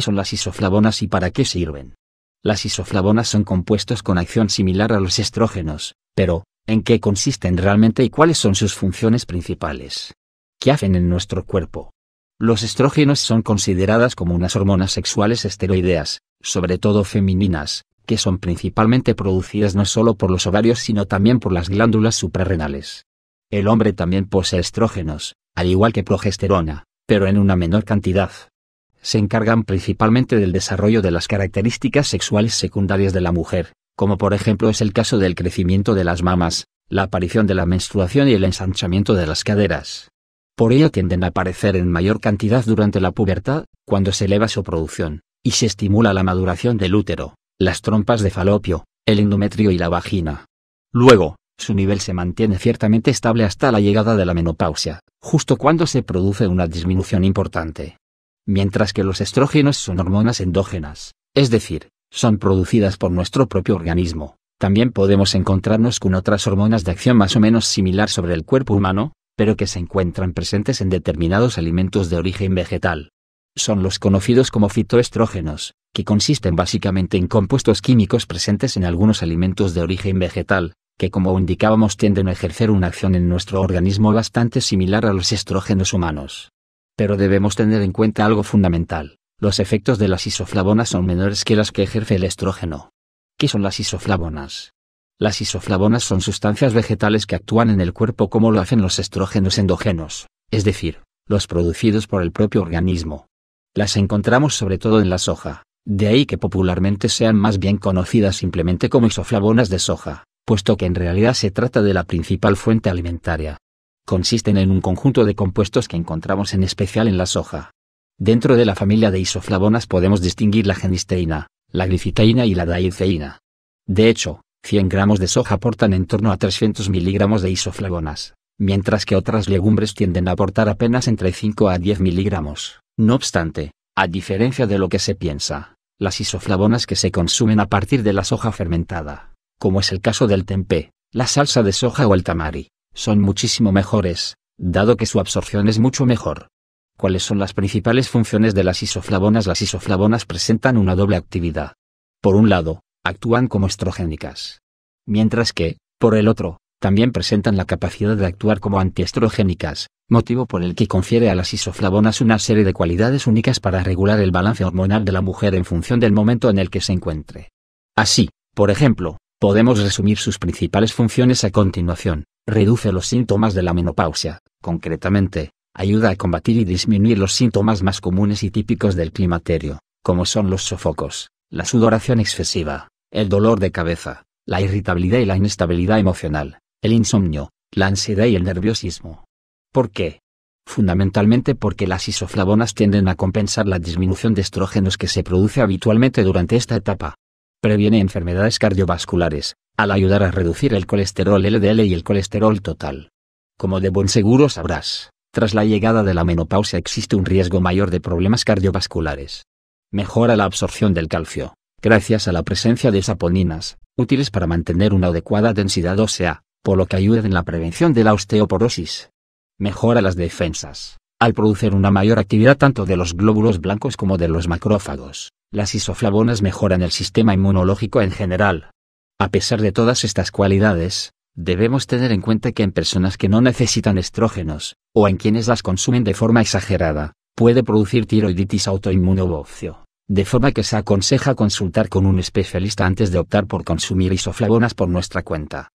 son las isoflavonas y para qué sirven? Las isoflavonas son compuestos con acción similar a los estrógenos, pero, ¿en qué consisten realmente y cuáles son sus funciones principales? ¿Qué hacen en nuestro cuerpo? Los estrógenos son consideradas como unas hormonas sexuales esteroideas, sobre todo femeninas, que son principalmente producidas no solo por los ovarios sino también por las glándulas suprarrenales. El hombre también posee estrógenos, al igual que progesterona, pero en una menor cantidad se encargan principalmente del desarrollo de las características sexuales secundarias de la mujer, como por ejemplo es el caso del crecimiento de las mamas, la aparición de la menstruación y el ensanchamiento de las caderas. Por ello tienden a aparecer en mayor cantidad durante la pubertad, cuando se eleva su producción, y se estimula la maduración del útero, las trompas de falopio, el endometrio y la vagina. Luego, su nivel se mantiene ciertamente estable hasta la llegada de la menopausia, justo cuando se produce una disminución importante mientras que los estrógenos son hormonas endógenas, es decir, son producidas por nuestro propio organismo. También podemos encontrarnos con otras hormonas de acción más o menos similar sobre el cuerpo humano, pero que se encuentran presentes en determinados alimentos de origen vegetal. Son los conocidos como fitoestrógenos, que consisten básicamente en compuestos químicos presentes en algunos alimentos de origen vegetal, que como indicábamos tienden a ejercer una acción en nuestro organismo bastante similar a los estrógenos humanos. Pero debemos tener en cuenta algo fundamental. Los efectos de las isoflavonas son menores que las que ejerce el estrógeno. ¿Qué son las isoflavonas? Las isoflavonas son sustancias vegetales que actúan en el cuerpo como lo hacen los estrógenos endógenos, es decir, los producidos por el propio organismo. Las encontramos sobre todo en la soja, de ahí que popularmente sean más bien conocidas simplemente como isoflavonas de soja, puesto que en realidad se trata de la principal fuente alimentaria consisten en un conjunto de compuestos que encontramos en especial en la soja. Dentro de la familia de isoflavonas podemos distinguir la genisteína, la gliciteína y la daiceína. De hecho, 100 gramos de soja aportan en torno a 300 miligramos de isoflavonas, mientras que otras legumbres tienden a aportar apenas entre 5 a 10 miligramos. No obstante, a diferencia de lo que se piensa, las isoflavonas que se consumen a partir de la soja fermentada, como es el caso del tempeh, la salsa de soja o el tamari, son muchísimo mejores, dado que su absorción es mucho mejor. ¿Cuáles son las principales funciones de las isoflavonas? Las isoflavonas presentan una doble actividad. Por un lado, actúan como estrogénicas. Mientras que, por el otro, también presentan la capacidad de actuar como antiestrogénicas, motivo por el que confiere a las isoflavonas una serie de cualidades únicas para regular el balance hormonal de la mujer en función del momento en el que se encuentre. Así, por ejemplo, podemos resumir sus principales funciones a continuación reduce los síntomas de la menopausia, concretamente, ayuda a combatir y disminuir los síntomas más comunes y típicos del climaterio, como son los sofocos, la sudoración excesiva, el dolor de cabeza, la irritabilidad y la inestabilidad emocional, el insomnio, la ansiedad y el nerviosismo. ¿Por qué? Fundamentalmente porque las isoflavonas tienden a compensar la disminución de estrógenos que se produce habitualmente durante esta etapa. Previene enfermedades cardiovasculares, al ayudar a reducir el colesterol LDL y el colesterol total. Como de buen seguro sabrás, tras la llegada de la menopausia existe un riesgo mayor de problemas cardiovasculares. Mejora la absorción del calcio, gracias a la presencia de saponinas, útiles para mantener una adecuada densidad ósea, por lo que ayuda en la prevención de la osteoporosis. Mejora las defensas, al producir una mayor actividad tanto de los glóbulos blancos como de los macrófagos. Las isoflavonas mejoran el sistema inmunológico en general, a pesar de todas estas cualidades, debemos tener en cuenta que en personas que no necesitan estrógenos, o en quienes las consumen de forma exagerada, puede producir tiroiditis autoinmune o de forma que se aconseja consultar con un especialista antes de optar por consumir isoflavonas por nuestra cuenta.